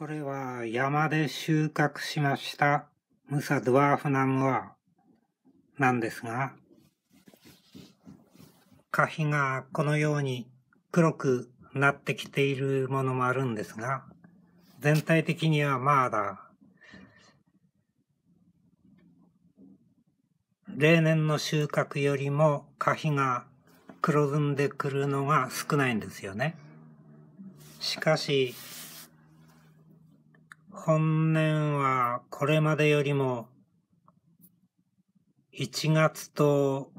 これは山で収穫しましたムサドワーフナムワなんですが、花皮がこのように黒くなってきているものもあるんですが、全体的にはまだ例年の収穫よりも花皮が黒ずんでくるのが少ないんですよね。しかし本年はこれまでよりも1月と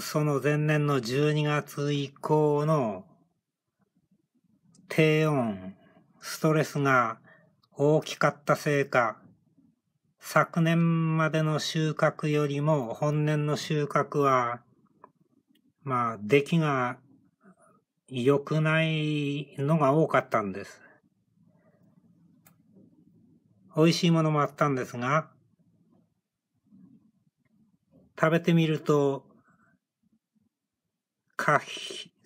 その前年の12月以降の低温、ストレスが大きかったせいか、昨年までの収穫よりも本年の収穫は、まあ、出来が良くないのが多かったんです。美味しいものもあったんですが、食べてみると、果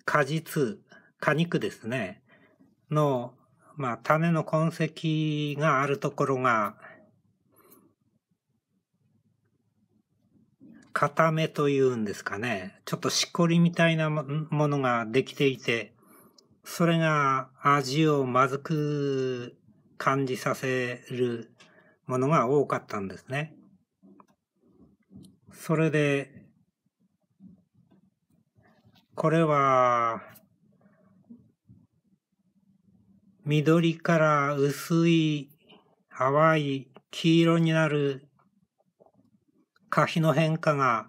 果実、果肉ですね、の、まあ、種の痕跡があるところが、固めというんですかね、ちょっとしこりみたいなものができていて、それが味をまずく感じさせるものが多かったんですね。それで、これは、緑から薄い淡い黄色になる可否の変化が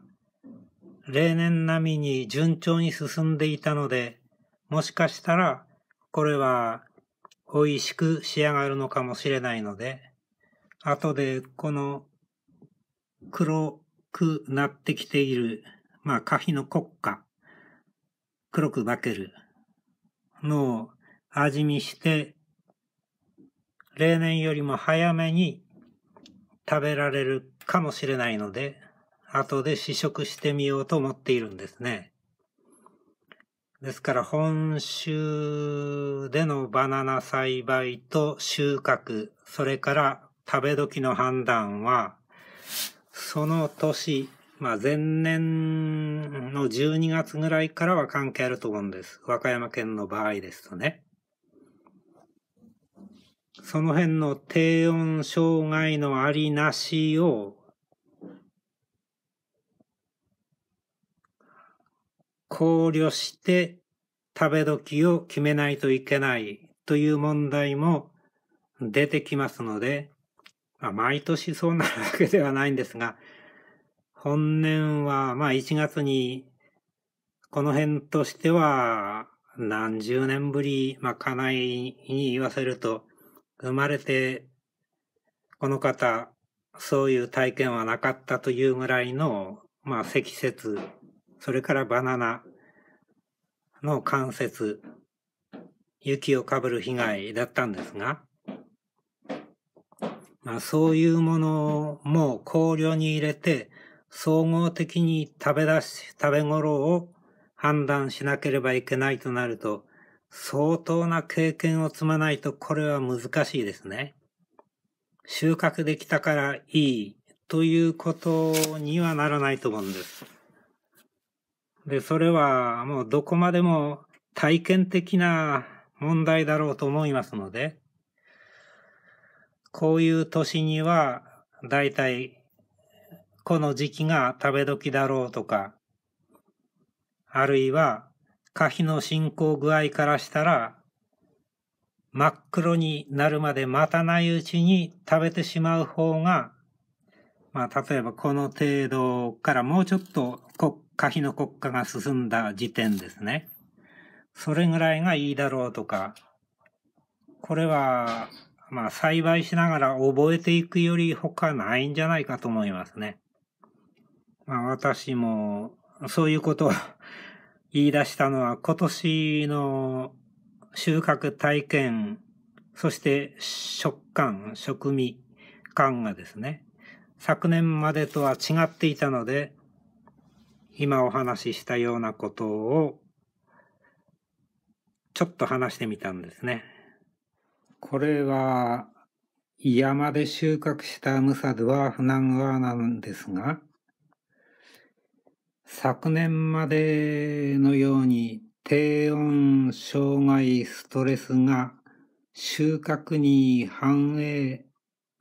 例年並みに順調に進んでいたので、もしかしたらこれは美味しく仕上がるのかもしれないので、後でこの黒くなってきている、まあ、花皮の国家、黒く化けるのを味見して、例年よりも早めに食べられるかもしれないので、後で試食してみようと思っているんですね。ですから本州でのバナナ栽培と収穫、それから食べ時の判断は、その年、まあ前年の12月ぐらいからは関係あると思うんです。和歌山県の場合ですとね。その辺の低温障害のありなしを考慮して食べ時を決めないといけないという問題も出てきますので、まあ、毎年そうなるわけではないんですが、本年は、まあ1月に、この辺としては、何十年ぶり、まあ家内に言わせると、生まれて、この方、そういう体験はなかったというぐらいの、まあ積雪それからバナナの関節、雪をかぶる被害だったんですが、まあ、そういうものも考慮に入れて、総合的に食べ出し、食べ頃を判断しなければいけないとなると、相当な経験を積まないとこれは難しいですね。収穫できたからいいということにはならないと思うんです。で、それはもうどこまでも体験的な問題だろうと思いますので、こういう年には大体この時期が食べ時だろうとか、あるいは可否の進行具合からしたら真っ黒になるまで待たないうちに食べてしまう方が、まあ例えばこの程度からもうちょっと可否の国家が進んだ時点ですね。それぐらいがいいだろうとか、これは、まあ、栽培しながら覚えていくより他ないんじゃないかと思いますね。まあ、私も、そういうことを 言い出したのは今年の収穫体験、そして食感、食味感がですね、昨年までとは違っていたので、今お話ししたようなことをちょっと話してみたんですね。これは山で収穫したムサドはフナムアなんですが、昨年までのように低温障害ストレスが収穫に反映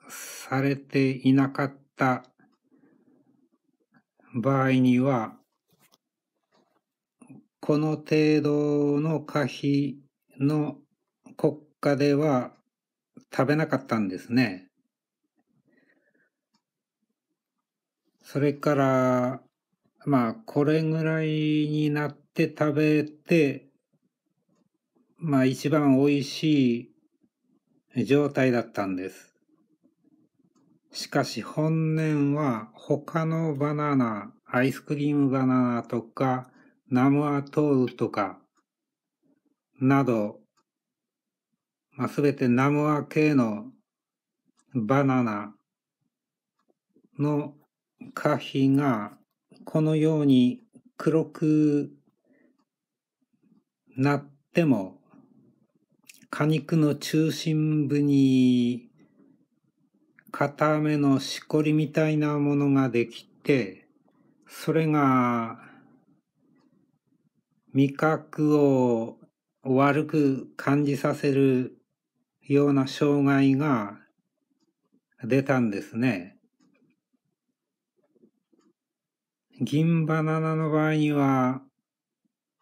されていなかった場合にはこの程度の可否の国家では食べなかったんですね。それから、まあ、これぐらいになって食べて、まあ、一番美味しい状態だったんです。しかし、本年は他のバナナ、アイスクリームバナナとか、ナムアトールとか、など、まあ、すべてナムア系のバナナの花皮がこのように黒くなっても果肉の中心部に固めのしこりみたいなものができてそれが味覚を悪く感じさせるような障害が出たんですね。銀バナナの場合には、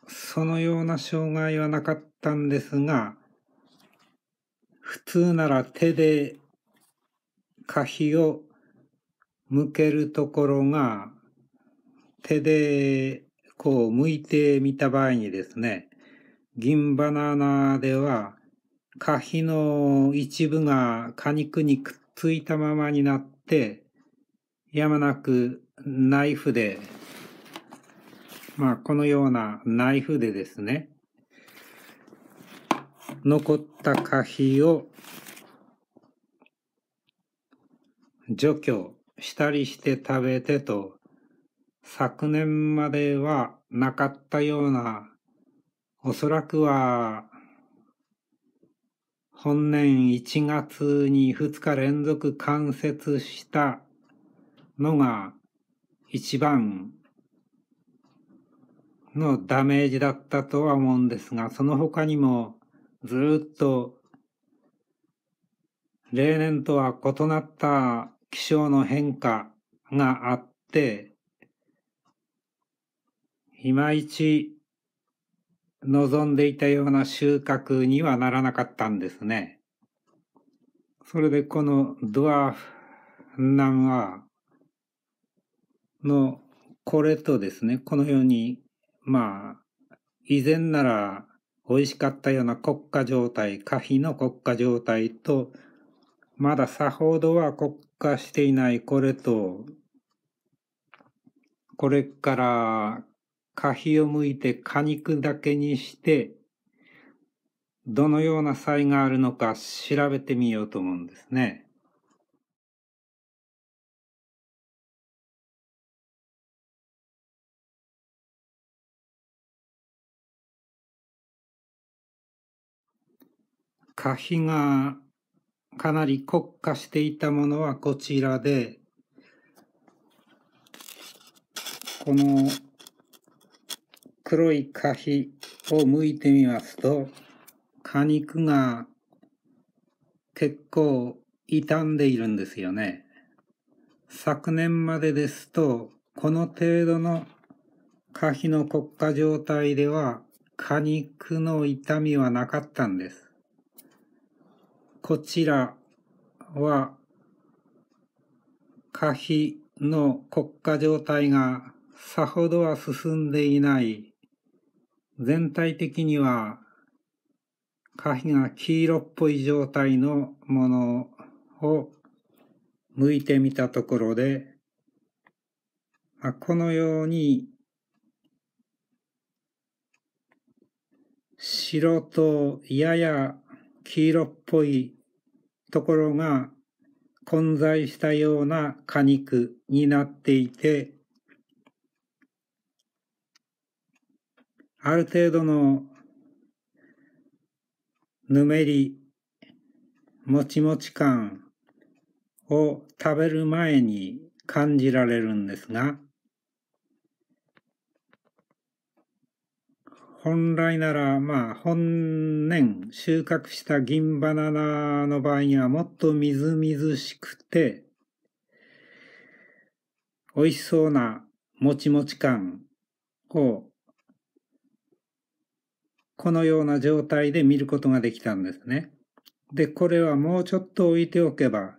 そのような障害はなかったんですが、普通なら手で可否を向けるところが、手でこう向いてみた場合にですね、銀バナナでは、花皮の一部が果肉にくっついたままになって、やまなくナイフで、まあこのようなナイフでですね、残った花皮を除去したりして食べてと昨年まではなかったような、おそらくは、本年1月に2日連続関節したのが一番のダメージだったとは思うんですが、その他にもずっと例年とは異なった気象の変化があって、いまいち望んでいたような収穫にはならなかったんですね。それでこのドワーフナンはのこれとですね、このように、まあ、以前なら美味しかったような国家状態、可否の国家状態と、まださほどは国家していないこれと、これから可否を向いて果肉だけにして、どのような差異があるのか調べてみようと思うんですね。可否がかなり国家していたものはこちらで、この黒い果皮を剥いてみますと、果肉が結構傷んでいるんですよね。昨年までですと、この程度の果皮の国家状態では果肉の痛みはなかったんです。こちらは果皮の国家状態がさほどは進んでいない全体的には花皮が黄色っぽい状態のものを剥いてみたところで、まあ、このように白とやや黄色っぽいところが混在したような果肉になっていてある程度のぬめり、もちもち感を食べる前に感じられるんですが、本来なら、まあ、本年収穫した銀バナナの場合にはもっとみずみずしくて、美味しそうなもちもち感をこのような状態で見ることができたんですね。で、これはもうちょっと置いておけば、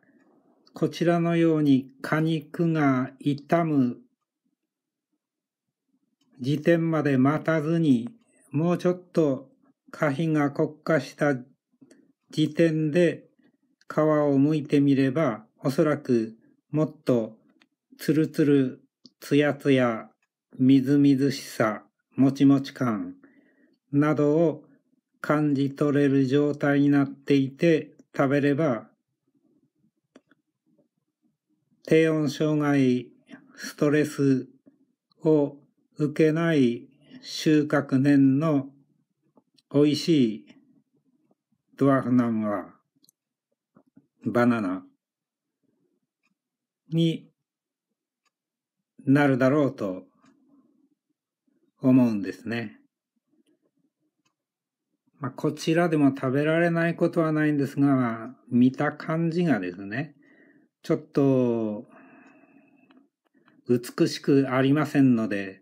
こちらのように果肉が傷む時点まで待たずに、もうちょっと果皮が国化した時点で皮を剥いてみれば、おそらくもっとツルツル、ツヤツヤ、みずみずしさ、もちもち感などを感じ取れる状態になっていて食べれば低温障害ストレスを受けない収穫年の美味しいドワフナムはバナナになるだろうと思うんですね。まあ、こちらでも食べられないことはないんですが、見た感じがですね、ちょっと美しくありませんので、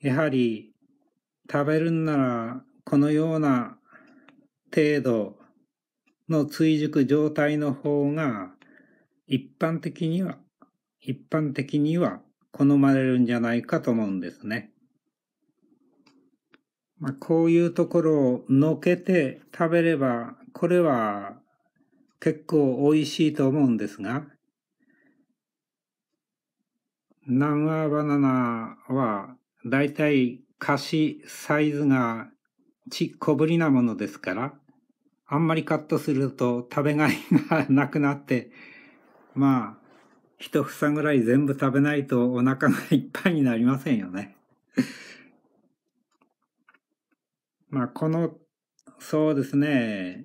やはり食べるんならこのような程度の追熟状態の方が一般的には、一般的には好まれるんじゃないかと思うんですね。まあ、こういうところをのけて食べれば、これは結構美味しいと思うんですが、アバナナはだいたい菓子サイズがち小ぶりなものですから、あんまりカットすると食べがいがなくなって、まあ、一房ぐらい全部食べないとお腹がいっぱいになりませんよね。まあ、この、そうですね、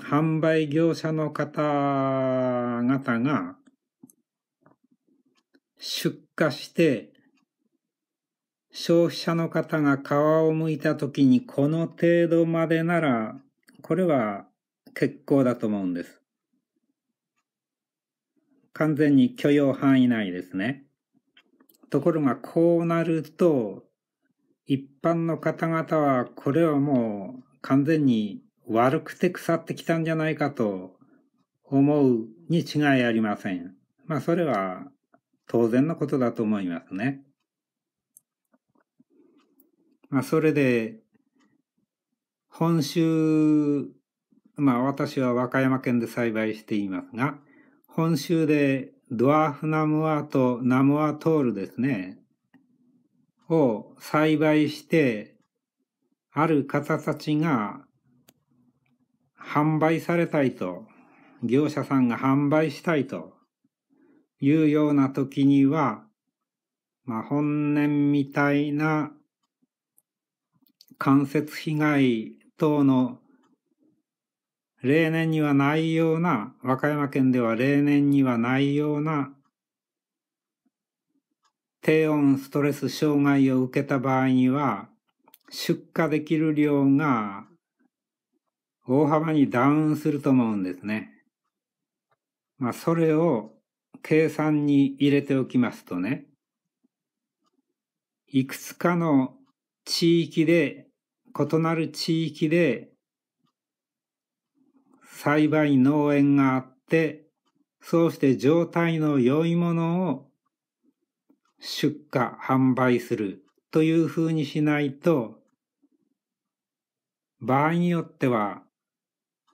販売業者の方々が、出荷して、消費者の方が皮を剥いた時にこの程度までなら、これは結構だと思うんです。完全に許容範囲内ですね。ところがこうなると、一般の方々はこれはもう完全に悪くて腐ってきたんじゃないかと思うに違いありません。まあそれは当然のことだと思いますね。まあそれで本州、まあ私は和歌山県で栽培していますが、本州でドワーフナムアとナムアトールですね。を栽培して、ある方たちが販売されたいと、業者さんが販売したいというような時には、まあ、本年みたいな間接被害等の例年にはないような、和歌山県では例年にはないような低温ストレス障害を受けた場合には、出荷できる量が大幅にダウンすると思うんですね。まあ、それを計算に入れておきますとね、いくつかの地域で、異なる地域で栽培農園があって、そうして状態の良いものを出荷、販売するというふうにしないと、場合によっては、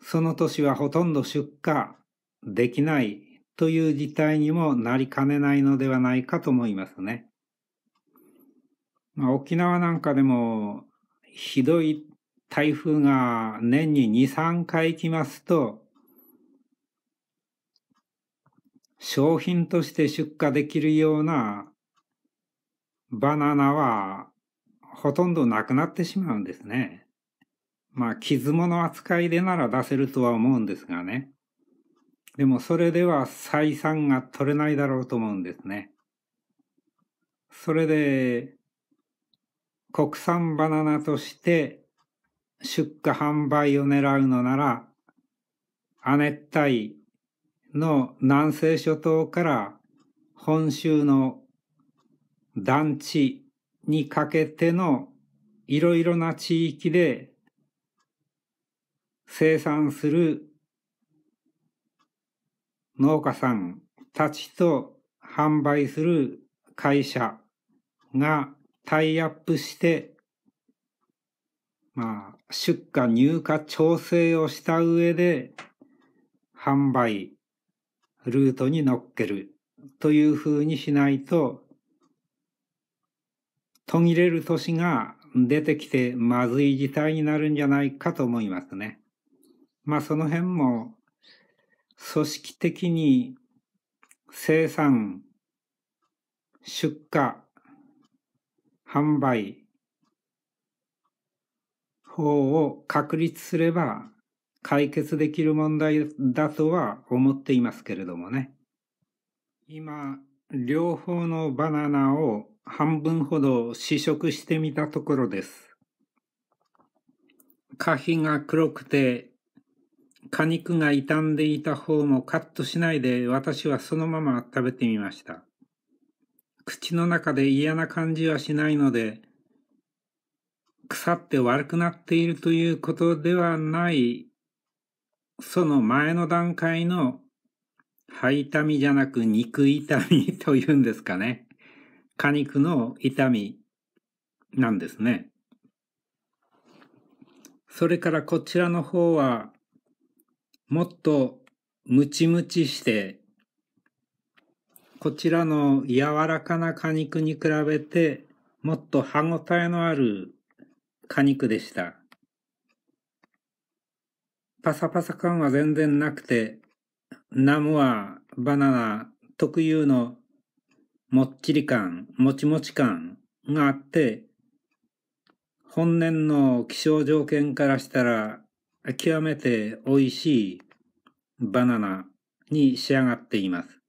その年はほとんど出荷できないという事態にもなりかねないのではないかと思いますね。まあ、沖縄なんかでもひどい台風が年に2、3回来ますと、商品として出荷できるようなバナナはほとんどなくなってしまうんですね。まあ、傷物扱いでなら出せるとは思うんですがね。でもそれでは採算が取れないだろうと思うんですね。それで、国産バナナとして出荷販売を狙うのなら、亜熱帯の南西諸島から本州の団地にかけてのいろいろな地域で生産する農家さんたちと販売する会社がタイアップして、まあ、出荷入荷調整をした上で販売ルートに乗っけるというふうにしないと途切れる年が出てきてまずい事態になるんじゃないかと思いますね。まあその辺も組織的に生産、出荷、販売法を確立すれば解決できる問題だとは思っていますけれどもね。今、両方のバナナを半分ほど試食してみたところです。花皮が黒くて、果肉が傷んでいた方もカットしないで私はそのまま食べてみました。口の中で嫌な感じはしないので、腐って悪くなっているということではない、その前の段階の歯痛みじゃなく肉痛みというんですかね。果肉の痛みなんですね。それからこちらの方は、もっとムチムチして、こちらの柔らかな果肉に比べて、もっと歯ごたえのある果肉でした。パサパサ感は全然なくて、ナムはバナナ特有のもっちり感、もちもち感があって、本年の気象条件からしたら、極めて美味しいバナナに仕上がっています。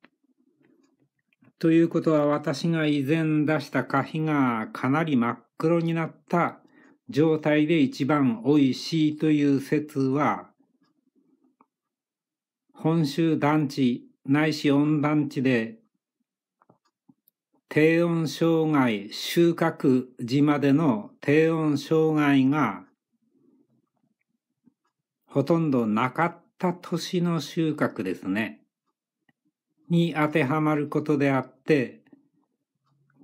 ということは私が以前出した花火がかなり真っ黒になった状態で一番美味しいという説は、本州団地ないし温団地で低温障害収穫時までの低温障害がほとんどなかった年の収穫ですね。に当てはまることであって、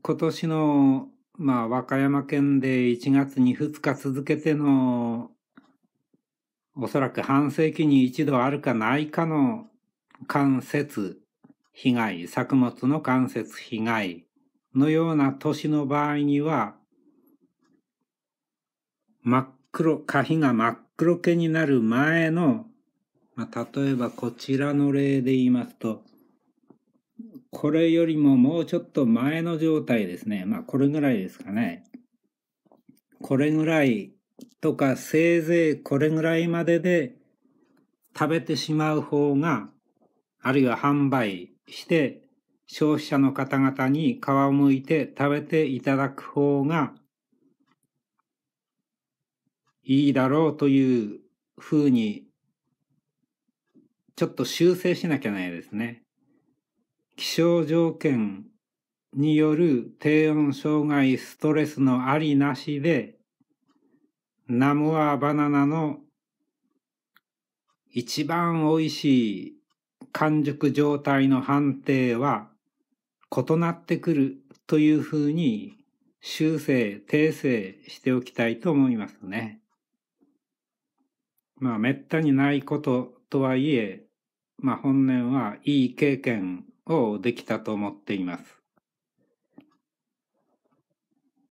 今年の、まあ、和歌山県で1月に2日続けての、おそらく半世紀に一度あるかないかの関節被害、作物の関節被害、のような年の場合には、真っ黒、花火が真っ黒けになる前の、まあ、例えばこちらの例で言いますと、これよりももうちょっと前の状態ですね。まあ、これぐらいですかね。これぐらいとか、せいぜいこれぐらいまでで食べてしまう方が、あるいは販売して消費者の方々に皮をむいて食べていただく方がいいだろうというふうに、ちょっと修正しなきゃないですね。気象条件による低温障害ストレスのありなしで、ナムアバナナの一番美味しい完熟状態の判定は、異なってくるというふうに修正、訂正しておきたいと思いますね。まあ、めったにないこととはいえ、まあ、本年はいい経験をできたと思っています。